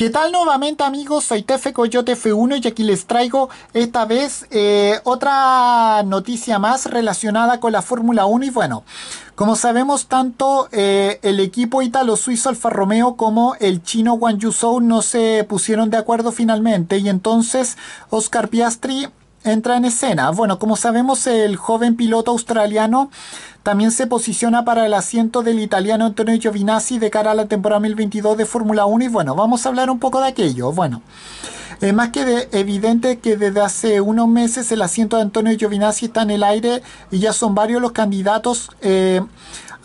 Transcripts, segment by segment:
¿Qué tal nuevamente amigos? Soy Tefe Coyote F1 y aquí les traigo esta vez eh, otra noticia más relacionada con la Fórmula 1 y bueno, como sabemos tanto eh, el equipo italo-suizo Alfa Romeo como el chino Wang Yuzhou no se pusieron de acuerdo finalmente y entonces Oscar Piastri entra en escena. Bueno, como sabemos, el joven piloto australiano también se posiciona para el asiento del italiano Antonio Giovinazzi de cara a la temporada 2022 de Fórmula 1 y bueno, vamos a hablar un poco de aquello. Bueno, es eh, más que evidente que desde hace unos meses el asiento de Antonio Giovinazzi está en el aire y ya son varios los candidatos eh,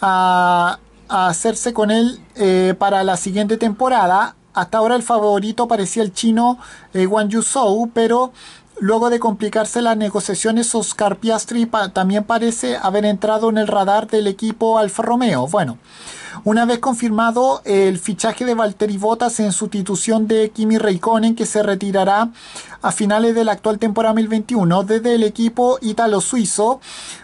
a, hacerse con él eh, para la siguiente temporada. Hasta ahora el favorito parecía el chino Wang Zhou, pero Luego de complicarse las negociaciones, Oscar Piastri también parece haber entrado en el radar del equipo Alfa Romeo. Bueno, una vez confirmado el fichaje de Valtteri Bottas en sustitución de Kimi Raikkonen, que se retirará a finales de la actual temporada 2021, desde el equipo italo-suizo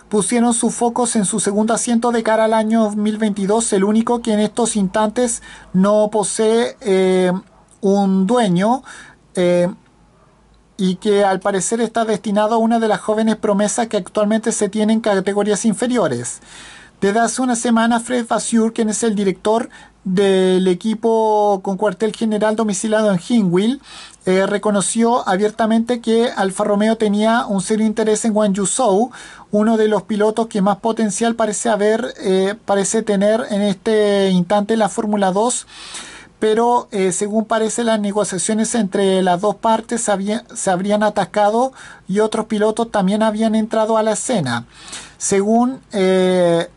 pusieron sus focos en su segundo asiento de cara al año 2022, el único que en estos instantes no posee eh, un dueño. Eh, y que al parecer está destinado a una de las jóvenes promesas que actualmente se tiene en categorías inferiores. Desde hace una semana, Fred Basur, quien es el director del equipo con cuartel general domicilado en Hinwil, eh, reconoció abiertamente que Alfa Romeo tenía un serio interés en Wang Yusou... uno de los pilotos que más potencial parece haber, eh, parece tener en este instante la Fórmula 2 pero eh, según parece las negociaciones entre las dos partes se habrían atacado y otros pilotos también habían entrado a la escena. Según eh,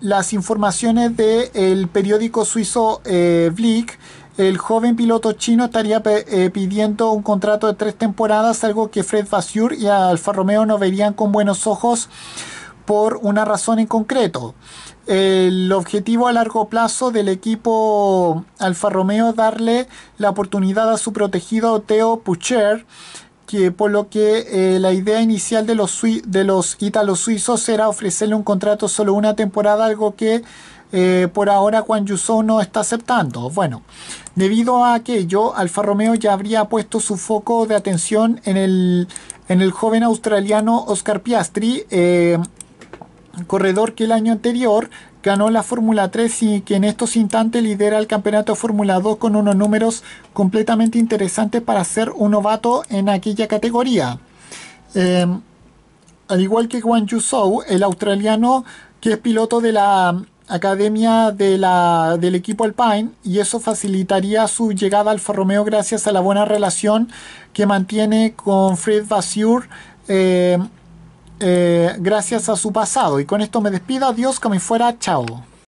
las informaciones del periódico suizo eh, Blick, el joven piloto chino estaría pidiendo un contrato de tres temporadas, algo que Fred Vasseur y Alfa Romeo no verían con buenos ojos por una razón en concreto. El objetivo a largo plazo del equipo Alfa Romeo darle la oportunidad a su protegido Teo Pucher, que por lo que eh, la idea inicial de los, de los ítalos suizos era ofrecerle un contrato solo una temporada, algo que eh, por ahora Juan Yuso no está aceptando. Bueno, debido a aquello, Alfa Romeo ya habría puesto su foco de atención en el, en el joven australiano Oscar Piastri. Eh, corredor que el año anterior ganó la Fórmula 3 y que en estos instantes lidera el campeonato Fórmula 2 con unos números completamente interesantes para ser un novato en aquella categoría. Em, al igual que Juan Yu Zhou, el australiano que es piloto de la em, academia de la, del equipo Alpine y eso facilitaría su llegada al Forromeo gracias a la buena relación que mantiene con Fred Vasseur. Em, eh, gracias a su pasado. Y con esto me despido. Adiós, me fuera. Chao.